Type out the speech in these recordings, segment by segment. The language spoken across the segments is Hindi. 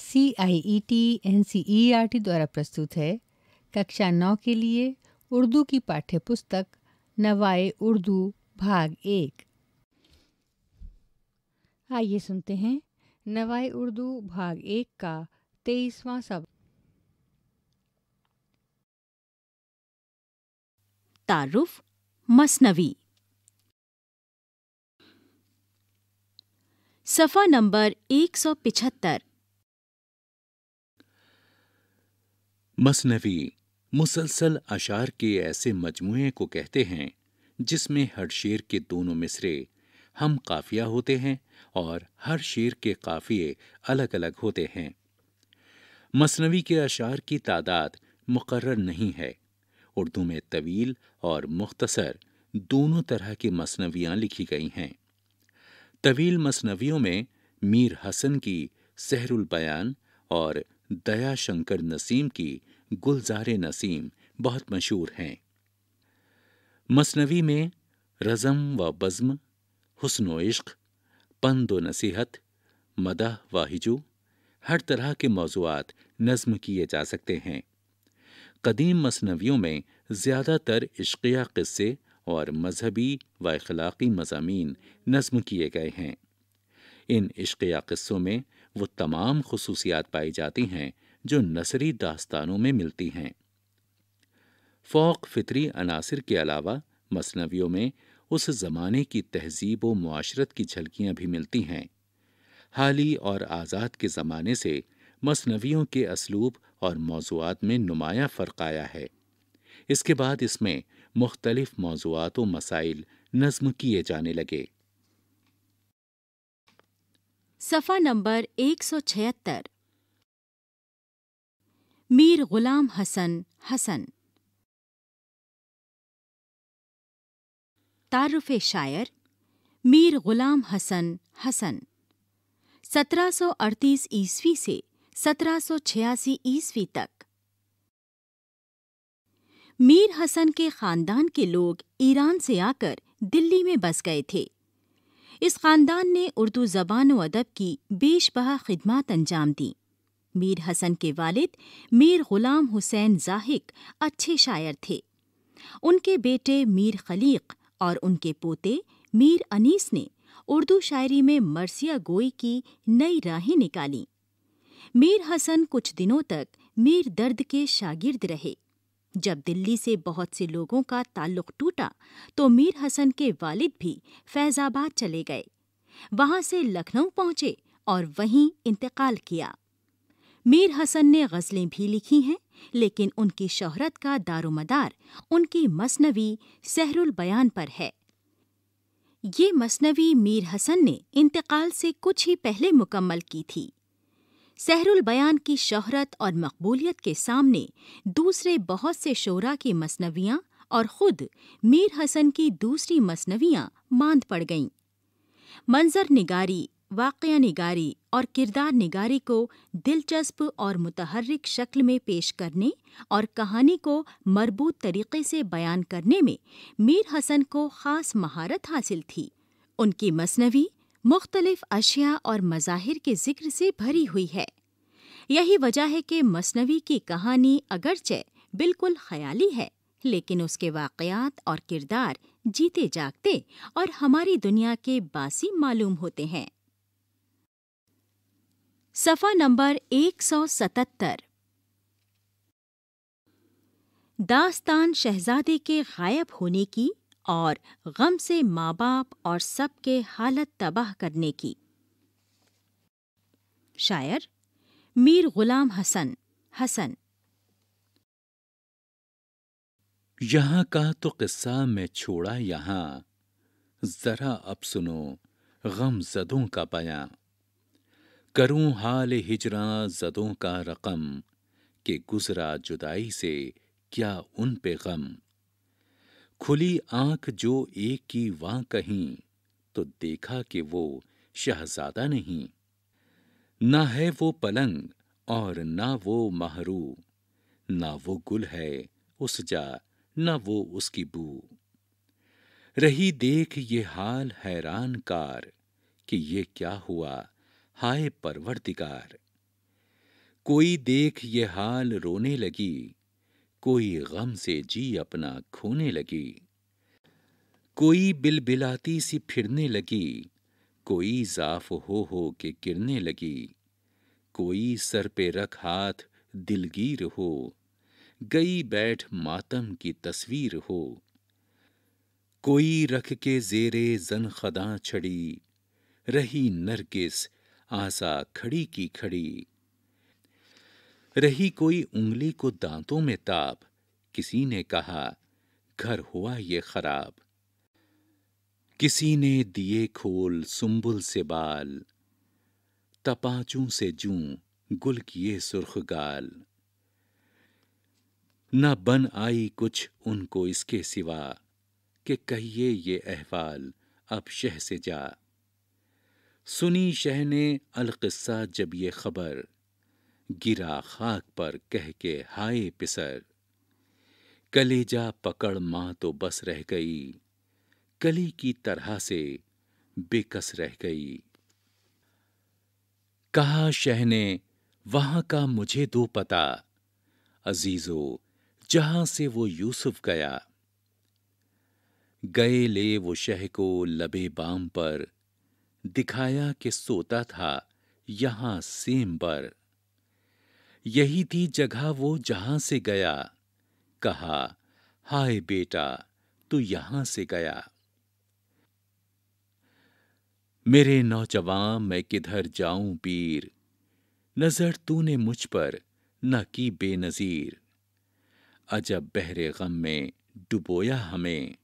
C I E T N C E R T द्वारा प्रस्तुत है कक्षा नौ के लिए उर्दू की पाठ्य पुस्तक नवाए उर्दू भाग एक आइए सुनते हैं नवाए उर्दू भाग एक का तेईसवां सब तारुफ मसनवी सफ़ा नंबर एक सौ पिछहत्तर मसनवी मुसलसल अशार के ऐसे मजमू को कहते हैं जिसमें हर शेर के दोनों मिसरे हम काफिया होते हैं और हर शेर के काफिये अलग अलग होते हैं मसनवी के अशार की तादाद मुकर नहीं है उर्दू में तवील और मुख्तसर दोनों तरह की मसनवियाँ लिखी गई हैं तवील मसनवियों में मीर हसन की सहरुल बयान और दया शंकर नसीम की गुलजार नसीम बहुत मशहूर हैं मसनवी में रज़म व बज़म हसन व इश्क पंद व नसीहत मदह व हिजू हर तरह के मौजूद नज्म किए जा सकते हैं कदीम मसनवियों में ज़्यादातर इश्किया क़स्से और मजहबी व अखलाक़ी मजामी नज्म किए गए हैं इन इश्किया क़स्सों में वो तमाम खसूसियात पाई जाती हैं जो नसरी दास्तानों में मिलती हैं फ़ौक फितरी अनासर के अलावा मसनवियों में उस ज़माने की तहजीब व माशरत की झलकियाँ भी मिलती हैं हाल ही और आज़ाद के ज़माने से मसनवियों के असलूब और मौजूद में नुमाया फ़र्क आया है इसके बाद इसमें मुख्तलिफ मौजूद व मसाइल नज़म किए जाने लगे सफ़ा नंबर एक सौ छिहत्तर मीर गुलाम हसन हसन तारुफ शायर मीर गुलाम हसन हसन 1738 ईस्वी से 1786 ईस्वी तक मीर हसन के खानदान के लोग ईरान से आकर दिल्ली में बस गए थे इस ख़ानदान ने उर्दू ज़बान व अदब की बेशबहा खिदमत अंजाम दी मीर हसन के वालिद मीर ग़ुलाम हुसैन जाहिक अच्छे शायर थे उनके बेटे मीर खलीक और उनके पोते मीर अनीस ने उर्दू शायरी में मरसिया गोई की नई राहें निकाली मीर हसन कुछ दिनों तक मीर दर्द के शागिर्द रहे जब दिल्ली से बहुत से लोगों का ताल्लुक टूटा तो मीर हसन के वालिद भी फैजाबाद चले गए वहां से लखनऊ पहुंचे और वहीं इंतकाल किया मीर हसन ने गज़लें भी लिखी हैं लेकिन उनकी शोहरत का दारोमदार उनकी मसनवी सहरुल बयान पर है ये मसनवी मीर हसन ने इंतकाल से कुछ ही पहले मुकम्मल की थी सहरुल बयान की शोहरत और मकबूलियत के सामने दूसरे बहुत से शोरा की मसनवियाँ और खुद मीर हसन की दूसरी मसनवियाँ मांद पड़ गईं मंजर निगारी वाक़ निगारी और किरदार निगारी को दिलचस्प और मुतहरक शक्ल में पेश करने और कहानी को मरबूत तरीके से बयान करने में मीर हसन को ख़ास महारत हासिल थी उनकी मसनवी मुख्तलिफ अशिया और मज़ाहिर के जिक्र से भरी हुई है यही वजह है कि मसनवी की कहानी अगरचे बिल्कुल ख्याली है लेकिन उसके वाक़यात और किरदार जीते जागते और हमारी दुनिया के बासी मालूम होते हैं सफ़ा नंबर 177 दास्तान शहजादे के गायब होने की और गम से माँ बाप और सबके हालत तबाह करने की शायर मीर गुलाम हसन हसन यहाँ का तो किस्सा मैं छोड़ा यहाँ जरा अब सुनो गम जदों का बयां करूं हाल हिजरा जदों का रकम के गुजरा जुदाई से क्या उन पे गम खुली आंख जो एक की वां कहीं तो देखा कि वो शहजादा नहीं ना है वो पलंग और ना वो महरू ना वो गुल है उस जा ना वो उसकी बू रही देख ये हाल हैरान कार कि ये क्या हुआ हाय परवरदिगार कोई देख ये हाल रोने लगी कोई गम से जी अपना खोने लगी कोई बिलबिलाती सी फिरने लगी कोई जाफ हो हो के गिरने लगी कोई सर पे रख हाथ दिलगीर हो गई बैठ मातम की तस्वीर हो कोई रख के जेरे जन खदा छड़ी रही नरगिस आसा खड़ी की खड़ी रही कोई उंगली को दांतों में ताप किसी ने कहा घर हुआ ये खराब किसी ने दिए खोल सुंबुल से बाल तपाचू से जू गुल किए सुर्ख गाल न बन आई कुछ उनको इसके सिवा कि कहिए ये अहवाल अब शह से जा सुनी शह ने अलकस्सा जब ये खबर गिरा खाक पर कह के हाय पिसर कलेजा पकड़ मां तो बस रह गई कली की तरह से बेकस रह गई कहा शह ने वहां का मुझे दो पता अजीजो जहां से वो यूसुफ गया गए ले वो शह को लबे बाम पर दिखाया कि सोता था यहां सेम पर यही थी जगह वो जहां से गया कहा हाय बेटा तू यहां से गया मेरे नौजवान मैं किधर जाऊं पीर नजर तूने मुझ पर न की बेनजीर अजब बहरे गम में डुबोया हमें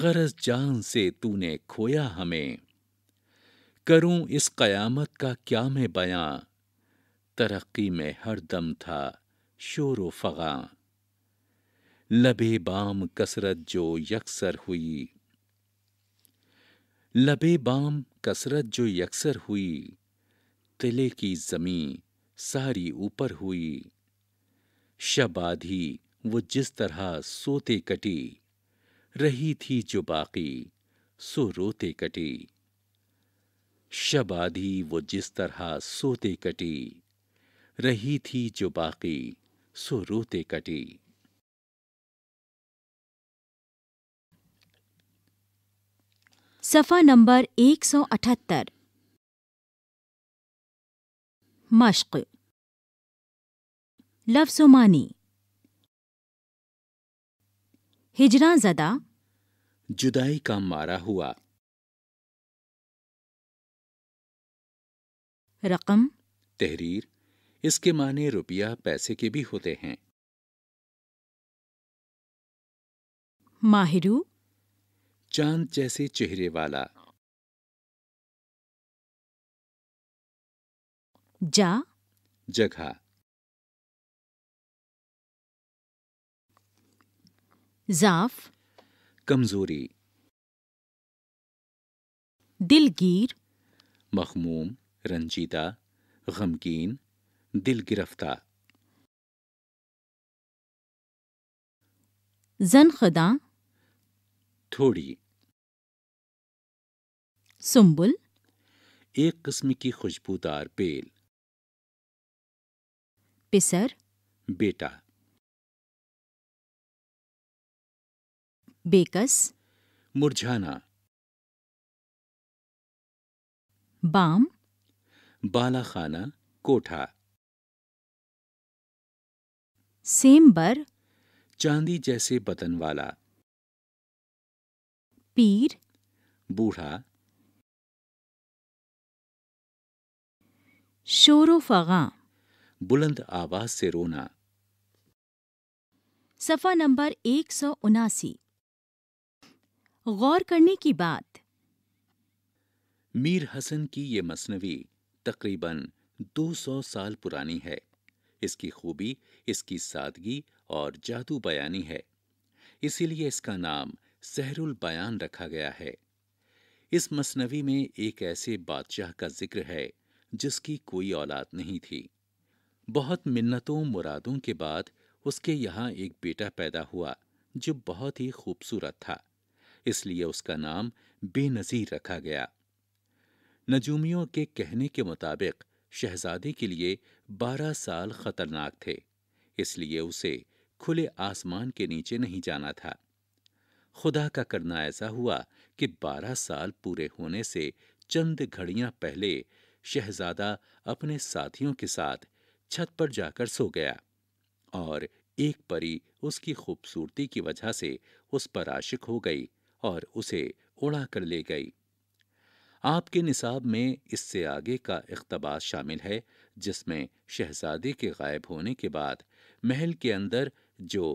गरज जान से तूने खोया हमें करूं इस कयामत का क्या मैं बयां तरक्की में हर दम था शोर व फगा लबे बाम कसरत जो यकसर हुई लबे बाम कसरत जो यकसर हुई तिले की जमी सारी ऊपर हुई शब आधी वो जिस तरह सोते कटी रही थी जो बाकी सो रोते कटी शब आधी वो जिस तरह सोते कटी रही थी जो बाकी सो रोते कटी सफा नंबर 178 मश्क लफ्ज हिजरा जदा जुदाई का मारा हुआ रकम तहरीर इसके माने रुपया पैसे के भी होते हैं माहिरू चांद जैसे चेहरे वाला जा जगह जाफ कमजोरी दिलगीर मखमूम रंजीदा गमगीन दिल गिरफ्तार जन खदा थोड़ी सुम्बुल एक किस्म की खुशबूदार बेल पिसर बेटा बेकस मुरझाना बाम बालाखाना कोठा सेम्बर चांदी जैसे बदन वाला पीर बूढ़ा शोरो फगा बुलंद आवाज से रोना सफा नंबर एक सौ उनासी गौर करने की बात मीर हसन की ये मसनवी तकरीबन 200 साल पुरानी है इसकी खूबी इसकी सादगी और जादू बयानी है इसीलिए इसका नाम सहरुल बयान रखा गया है इस मसनवी में एक ऐसे बादशाह का जिक्र है जिसकी कोई औलाद नहीं थी बहुत मिन्नतों मुरादों के बाद उसके यहाँ एक बेटा पैदा हुआ जो बहुत ही खूबसूरत था इसलिए उसका नाम बेनज़ीर रखा गया नजूमियों के कहने के मुताबिक शहजादे के लिए बारह साल खतरनाक थे इसलिए उसे खुले आसमान के नीचे नहीं जाना था खुदा का करना ऐसा हुआ कि बारह साल पूरे होने से चंद घड़ियां पहले शहजादा अपने साथियों के साथ छत पर जाकर सो गया और एक परी उसकी खूबसूरती की वजह से उस पर आशिक हो गई और उसे उड़ा कर ले गई आपके निसाब में इससे आगे का इकतबास शामिल है जिसमें शहजादे के गायब होने के बाद महल के अंदर जो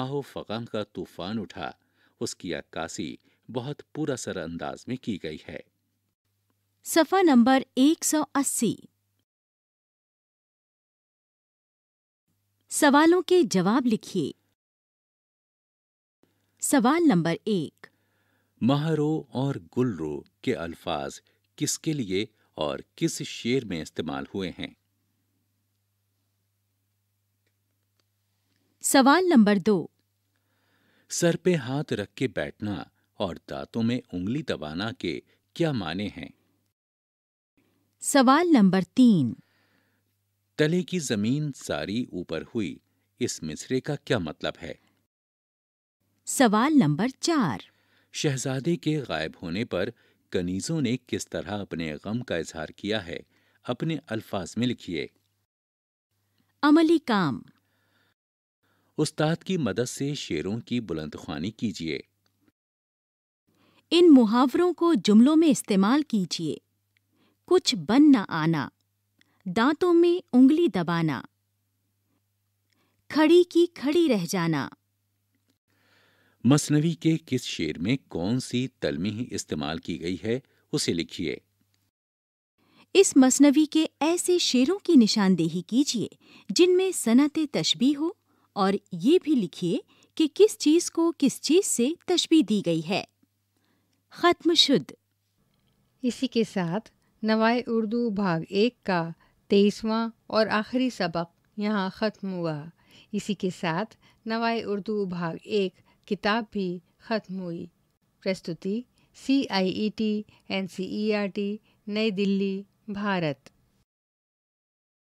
आहो फ़गम का तूफान उठा उसकी अक्कासी बहुत पूरा सर अंदाज में की गई है सफा नंबर 180 सवालों के जवाब लिखिए सवाल नंबर एक महरो और गुलरो के अल्फाज किसके लिए और किस शेर में इस्तेमाल हुए हैं सवाल नंबर दो सर पे हाथ रख के बैठना और दांतों में उंगली दबाना के क्या माने हैं सवाल नंबर तीन तले की जमीन सारी ऊपर हुई इस मिसरे का क्या मतलब है सवाल नंबर चार शहजादे के गायब होने पर कनीज़ों ने किस तरह अपने गम का इजहार किया है अपने अल्फाज में लिखिए अमली काम उस्ताद की मदद से शेरों की बुलंदखानी कीजिए इन मुहावरों को जुमलों में इस्तेमाल कीजिए कुछ बन न आना दांतों में उंगली दबाना खड़ी की खड़ी रह जाना मसनवी के किस शेर में कौन सी तलमी इस्तेमाल की गई है उसे लिखिए इस मसनवी के ऐसे शेरों की निशानदेही कीजिए जिनमें सनत तशबी हो और ये भी लिखिए कि किस चीज को किस चीज से तशबी दी गई है खत्म शुद्ध इसी के साथ नवाए उर्दू भाग एक का तेईसवां और आखिरी सबक यहाँ ख़त्म हुआ इसी के साथ नवाए उर्दू भाग एक किताब भी ख़त्म हुई प्रस्तुति C I E T N C E R T नई दिल्ली भारत